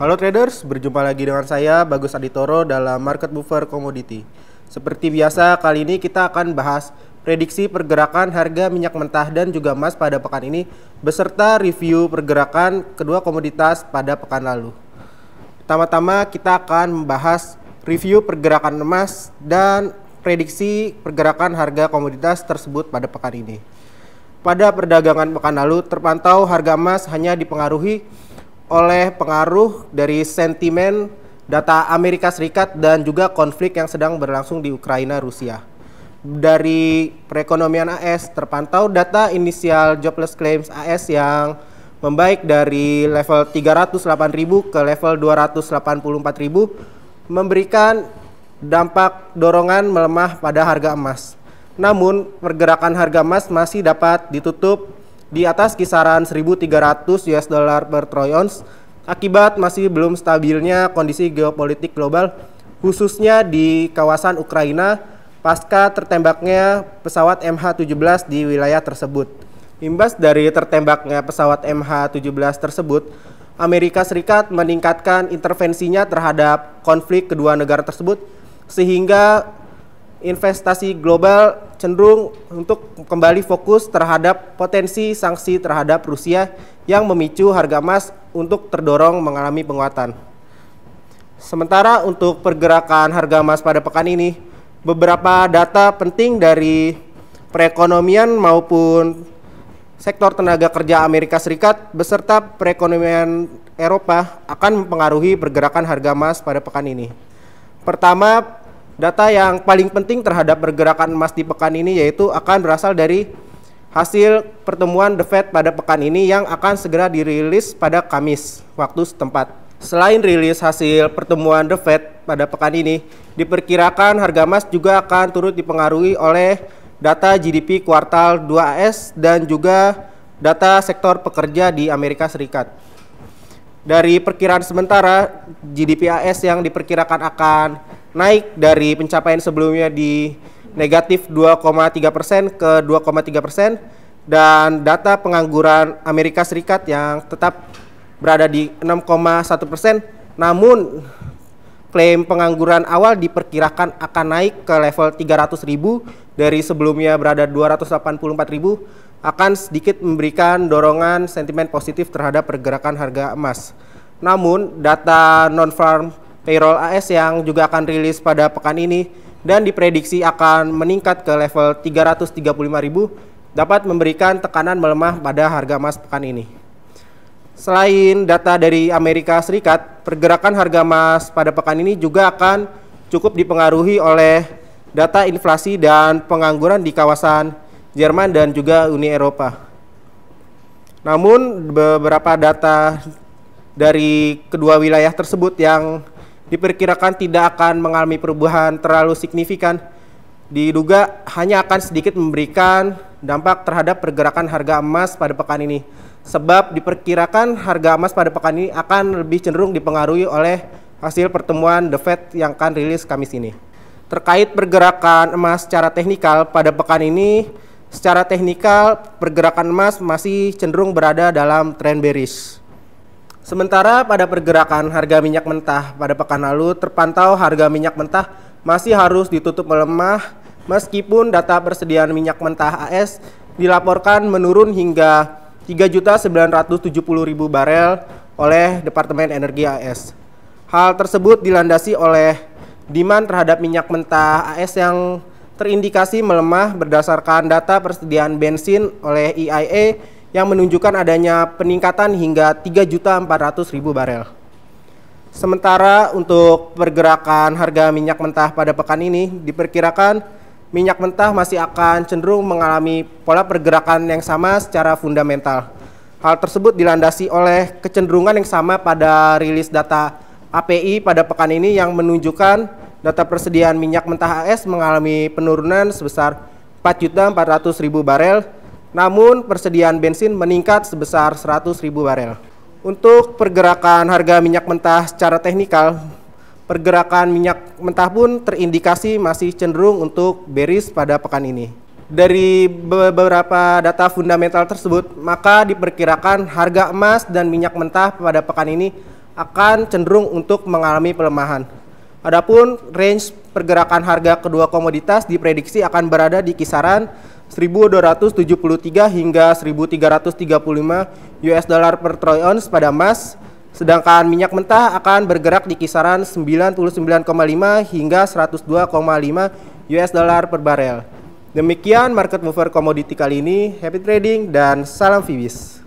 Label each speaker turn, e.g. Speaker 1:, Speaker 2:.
Speaker 1: Halo traders, berjumpa lagi dengan saya Bagus Aditoro dalam Market Buffer Commodity. Seperti biasa, kali ini kita akan bahas prediksi pergerakan harga minyak mentah dan juga emas pada pekan ini beserta review pergerakan kedua komoditas pada pekan lalu. Pertama-tama kita akan membahas review pergerakan emas dan prediksi pergerakan harga komoditas tersebut pada pekan ini. Pada perdagangan pekan lalu terpantau harga emas hanya dipengaruhi oleh pengaruh dari sentimen data Amerika Serikat dan juga konflik yang sedang berlangsung di Ukraina Rusia. Dari perekonomian AS terpantau data inisial jobless claims AS yang membaik dari level 308.000 ke level 284.000 memberikan dampak dorongan melemah pada harga emas. Namun pergerakan harga emas masih dapat ditutup di atas kisaran 1.300 US dollar per troy ounce akibat masih belum stabilnya kondisi geopolitik global khususnya di kawasan Ukraina pasca tertembaknya pesawat MH17 di wilayah tersebut. Imbas dari tertembaknya pesawat MH17 tersebut, Amerika Serikat meningkatkan intervensinya terhadap konflik kedua negara tersebut sehingga investasi global cenderung untuk kembali fokus terhadap potensi sanksi terhadap Rusia yang memicu harga emas untuk terdorong mengalami penguatan. Sementara untuk pergerakan harga emas pada pekan ini, beberapa data penting dari perekonomian maupun sektor tenaga kerja Amerika Serikat beserta perekonomian Eropa akan mempengaruhi pergerakan harga emas pada pekan ini. Pertama, Data yang paling penting terhadap pergerakan emas di pekan ini yaitu akan berasal dari hasil pertemuan The Fed pada pekan ini yang akan segera dirilis pada Kamis waktu setempat. Selain rilis hasil pertemuan The Fed pada pekan ini, diperkirakan harga emas juga akan turut dipengaruhi oleh data GDP kuartal 2 AS dan juga data sektor pekerja di Amerika Serikat. Dari perkiraan sementara, GDP AS yang diperkirakan akan naik dari pencapaian sebelumnya di negatif 2,3 persen ke 2,3 persen dan data pengangguran Amerika Serikat yang tetap berada di 6,1 persen namun klaim pengangguran awal diperkirakan akan naik ke level 300 ribu dari sebelumnya berada 284 ribu akan sedikit memberikan dorongan sentimen positif terhadap pergerakan harga emas. Namun, data non-farm payroll AS yang juga akan rilis pada pekan ini dan diprediksi akan meningkat ke level 335.000 dapat memberikan tekanan melemah pada harga emas pekan ini. Selain data dari Amerika Serikat, pergerakan harga emas pada pekan ini juga akan cukup dipengaruhi oleh data inflasi dan pengangguran di kawasan Jerman dan juga Uni Eropa. Namun beberapa data dari kedua wilayah tersebut yang diperkirakan tidak akan mengalami perubahan terlalu signifikan. Diduga hanya akan sedikit memberikan dampak terhadap pergerakan harga emas pada pekan ini. Sebab diperkirakan harga emas pada pekan ini akan lebih cenderung dipengaruhi oleh hasil pertemuan The Fed yang akan rilis Kamis ini. Terkait pergerakan emas secara teknikal pada pekan ini, secara teknikal pergerakan emas masih cenderung berada dalam tren bearish. Sementara pada pergerakan harga minyak mentah pada pekan lalu terpantau harga minyak mentah masih harus ditutup melemah meskipun data persediaan minyak mentah AS dilaporkan menurun hingga 3.970.000 barel oleh Departemen Energi AS. Hal tersebut dilandasi oleh demand terhadap minyak mentah AS yang terindikasi melemah berdasarkan data persediaan bensin oleh EIA e yang menunjukkan adanya peningkatan hingga 3.400.000 barel. Sementara untuk pergerakan harga minyak mentah pada pekan ini diperkirakan minyak mentah masih akan cenderung mengalami pola pergerakan yang sama secara fundamental. Hal tersebut dilandasi oleh kecenderungan yang sama pada rilis data API pada pekan ini yang menunjukkan data persediaan minyak mentah AS mengalami penurunan sebesar 4.400.000 barel namun persediaan bensin meningkat sebesar 100.000 barel. Untuk pergerakan harga minyak mentah secara teknikal, pergerakan minyak mentah pun terindikasi masih cenderung untuk beris pada pekan ini. Dari beberapa data fundamental tersebut, maka diperkirakan harga emas dan minyak mentah pada pekan ini akan cenderung untuk mengalami pelemahan. Adapun range pergerakan harga kedua komoditas diprediksi akan berada di kisaran 1273 hingga 1335 US dollar per troy ounce pada emas, sedangkan minyak mentah akan bergerak di kisaran 99,5 hingga 102,5 US dollar per barel. Demikian market mover komoditi kali ini. Happy trading dan salam Fibis.